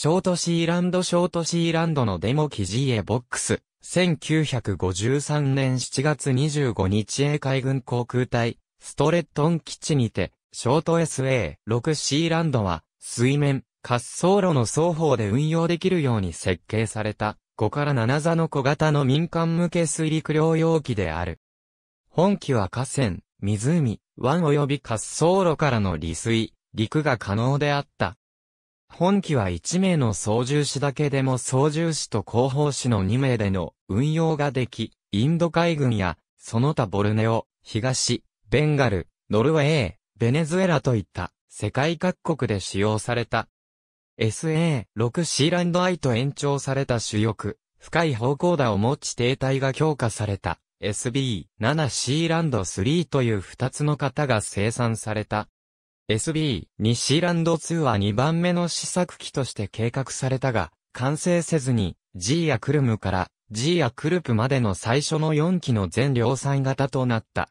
ショートシーランドショートシーランドのデモ記事へボックス。1953年7月25日英海軍航空隊、ストレットン基地にて、ショート SA6 シーランドは、水面、滑走路の双方で運用できるように設計された、5から7座の小型の民間向け水陸両用機である。本機は河川、湖、湾及び滑走路からの利水、陸が可能であった。本機は1名の操縦士だけでも操縦士と広報士の2名での運用ができ、インド海軍や、その他ボルネオ、東、ベンガル、ノルウェー、ベネズエラといった世界各国で使用された。SA-6 シーランド I と延長された主翼、深い方向打を持ち停滞が強化された SB-7 シーランド3という2つの型が生産された。SB、ニシーランド2は2番目の試作機として計画されたが、完成せずに、G やクルムから G やクルプまでの最初の4機の全量産型となった。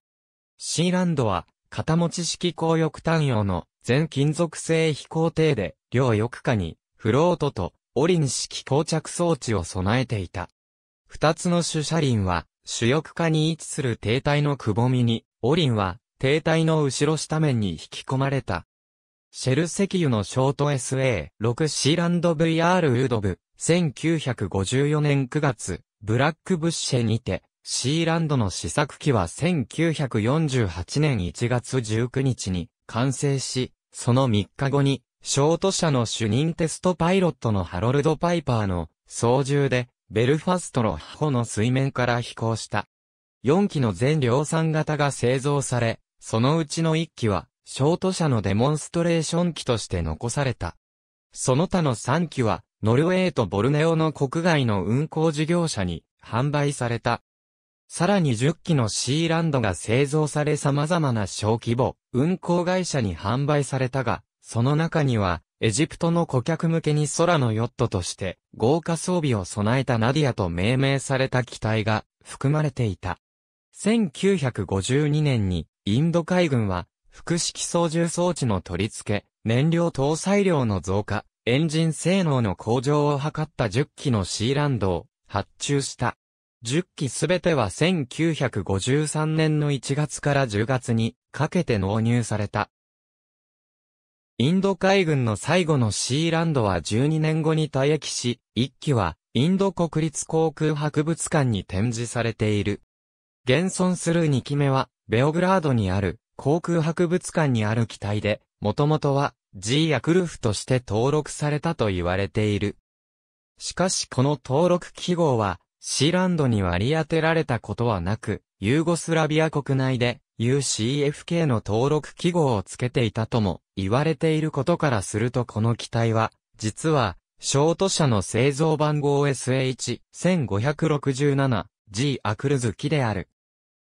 シーランドは、片持ち式高翼単用の全金属製飛行艇で、両翼下に、フロートと、オリン式膠着装置を備えていた。二つの主車輪は、主翼下に位置する停滞のくぼみに、オリンは、停滞の後ろ下面に引き込まれた。シェル石油のショート SA6C ランド VR ウードブ、1954年9月、ブラックブッシェにて、シーランドの試作機は1948年1月19日に完成し、その3日後に、ショート社の主任テストパイロットのハロルド・パイパーの操縦で、ベルファストのホの水面から飛行した。4機の全量産型が製造され、そのうちの1機は、ショート社のデモンストレーション機として残された。その他の3機は、ノルウェーとボルネオの国外の運航事業者に販売された。さらに10機のシーランドが製造され様々な小規模、運航会社に販売されたが、その中には、エジプトの顧客向けに空のヨットとして、豪華装備を備えたナディアと命名された機体が含まれていた。1952年にインド海軍は、複式操縦装置の取り付け、燃料搭載量の増加、エンジン性能の向上を図った10機のシーランドを発注した。10機すべては1953年の1月から10月にかけて納入された。インド海軍の最後のシーランドは12年後に退役し、1機はインド国立航空博物館に展示されている。現存する2機目はベオグラードにある航空博物館にある機体で、もともとは G アクルフとして登録されたと言われている。しかしこの登録記号は、C ランドに割り当てられたことはなく、ユーゴスラビア国内で UCFK の登録記号をつけていたとも言われていることからするとこの機体は、実は、ショート社の製造番号 SH1567G アクルズ機である。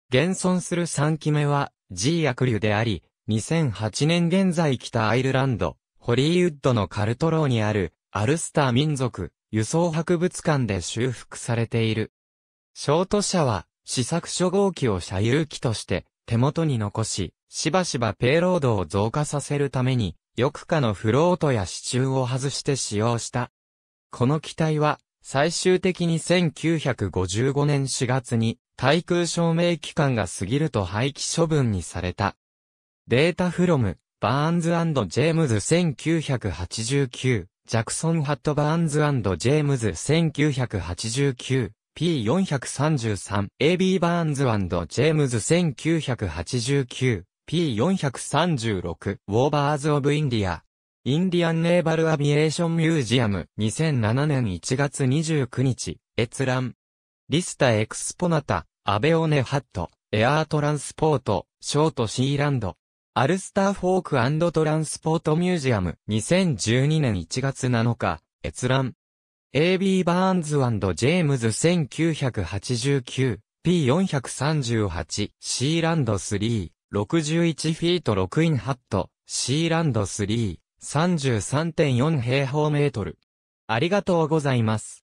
現存する3期目は G 薬流であり、2008年現在北アイルランド、ホリーウッドのカルトローにあるアルスター民族輸送博物館で修復されている。ショート車は試作初号機を車遊機として手元に残し、しばしばペイロードを増加させるために、よくかのフロートや支柱を外して使用した。この機体は最終的に1955年4月に、対空証明期間が過ぎると廃棄処分にされた。データフロム、バーンズジェームズ1989、ジャクソン・ハット・バーンズジェームズ1989、P433、AB バーンズジェームズ1989、P436、ウォーバーズ・オブ・インディア、インディアンネーバルアビエーションミュージアム2007年1月29日閲覧リスタエクスポナタアベオネハットエアートランスポートショートシーランドアルスターフォークトランスポートミュージアム2012年1月7日閲覧 A.B. バーンズジェームズ 1989P438 シーランド3 61フィート6インハットシーランド3 33.4平方メートル。ありがとうございます。